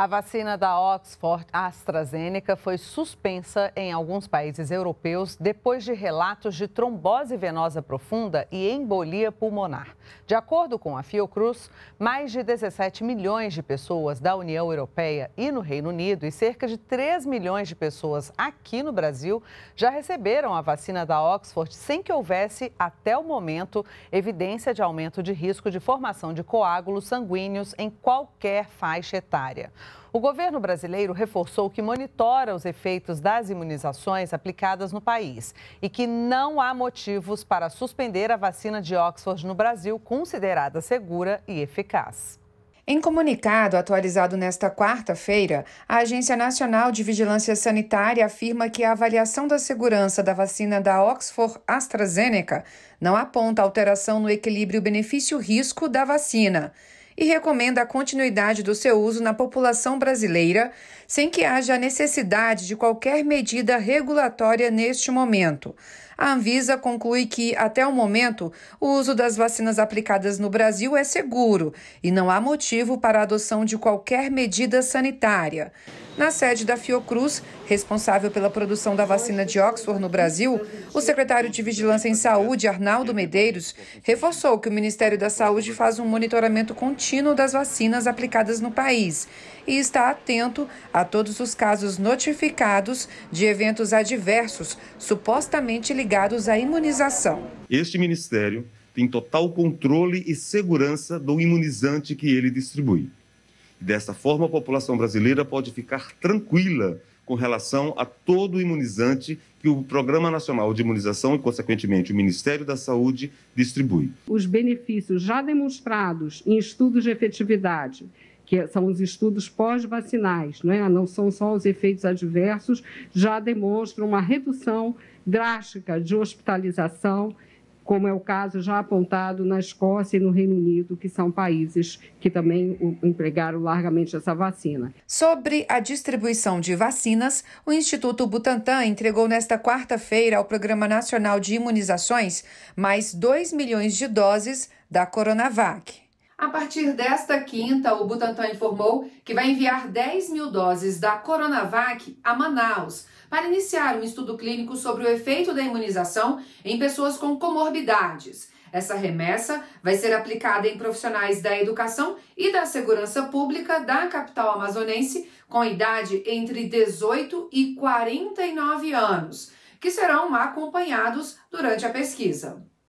A vacina da Oxford AstraZeneca foi suspensa em alguns países europeus depois de relatos de trombose venosa profunda e embolia pulmonar. De acordo com a Fiocruz, mais de 17 milhões de pessoas da União Europeia e no Reino Unido e cerca de 3 milhões de pessoas aqui no Brasil já receberam a vacina da Oxford sem que houvesse, até o momento, evidência de aumento de risco de formação de coágulos sanguíneos em qualquer faixa etária. O governo brasileiro reforçou que monitora os efeitos das imunizações aplicadas no país e que não há motivos para suspender a vacina de Oxford no Brasil, considerada segura e eficaz. Em comunicado atualizado nesta quarta-feira, a Agência Nacional de Vigilância Sanitária afirma que a avaliação da segurança da vacina da Oxford AstraZeneca não aponta alteração no equilíbrio benefício-risco da vacina e recomenda a continuidade do seu uso na população brasileira, sem que haja necessidade de qualquer medida regulatória neste momento. A Anvisa conclui que, até o momento, o uso das vacinas aplicadas no Brasil é seguro e não há motivo para a adoção de qualquer medida sanitária. Na sede da Fiocruz, responsável pela produção da vacina de Oxford no Brasil, o secretário de Vigilância em Saúde, Arnaldo Medeiros, reforçou que o Ministério da Saúde faz um monitoramento contínuo contínuo das vacinas aplicadas no país e está atento a todos os casos notificados de eventos adversos supostamente ligados à imunização. Este ministério tem total controle e segurança do imunizante que ele distribui. Dessa forma, a população brasileira pode ficar tranquila com relação a todo imunizante que o Programa Nacional de Imunização e, consequentemente, o Ministério da Saúde distribui. Os benefícios já demonstrados em estudos de efetividade que são os estudos pós-vacinais, não, é? Ah, não são só os efeitos adversos, já demonstram uma redução drástica de hospitalização como é o caso já apontado na Escócia e no Reino Unido, que são países que também empregaram largamente essa vacina. Sobre a distribuição de vacinas, o Instituto Butantan entregou nesta quarta-feira ao Programa Nacional de Imunizações mais 2 milhões de doses da Coronavac. A partir desta quinta, o Butantan informou que vai enviar 10 mil doses da Coronavac a Manaus para iniciar um estudo clínico sobre o efeito da imunização em pessoas com comorbidades. Essa remessa vai ser aplicada em profissionais da educação e da segurança pública da capital amazonense com idade entre 18 e 49 anos, que serão acompanhados durante a pesquisa.